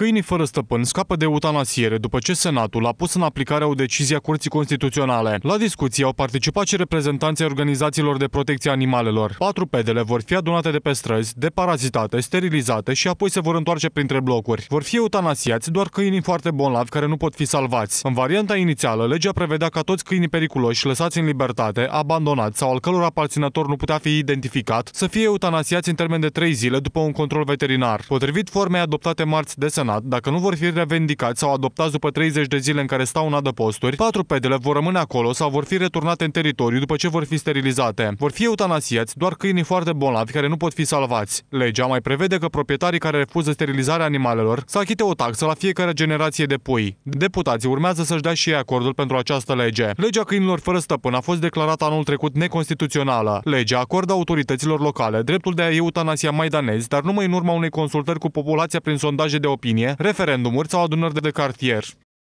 Câinii fără stăpân scapă de eutanasiere după ce Senatul a pus în aplicare o decizie a Curții Constituționale. La discuții au participat și reprezentanții organizațiilor de protecție animalelor. Patru pedele vor fi adunate de pe străzi, deparazitate, sterilizate și apoi se vor întoarce printre blocuri. Vor fi eutanasiați doar câinii foarte bolnavi care nu pot fi salvați. În varianta inițială, legea prevedea ca toți câinii periculoși lăsați în libertate, abandonați sau al căror aparținător nu putea fi identificat, să fie eutanasiați în termen de trei zile după un control veterinar. Potrivit formei adoptate marți de Senat, Senat, dacă nu vor fi revendicați sau adoptați după 30 de zile în care stau în adăposturi, patru pedele vor rămâne acolo sau vor fi returnate în teritoriu după ce vor fi sterilizate. Vor fi eutanasiați doar câinii foarte bolnavi care nu pot fi salvați. Legea mai prevede că proprietarii care refuză sterilizarea animalelor să achite o taxă la fiecare generație de pui. Deputații urmează să-și dea și ei acordul pentru această lege. Legea câinilor fără stăpân a fost declarată anul trecut neconstituțională. Legea acordă autorităților locale dreptul de a eutanasia maidanezi, dar numai în urma unei consultări cu populația prin sondaje de opinie opinie, referendumuri sau adunări de cartier.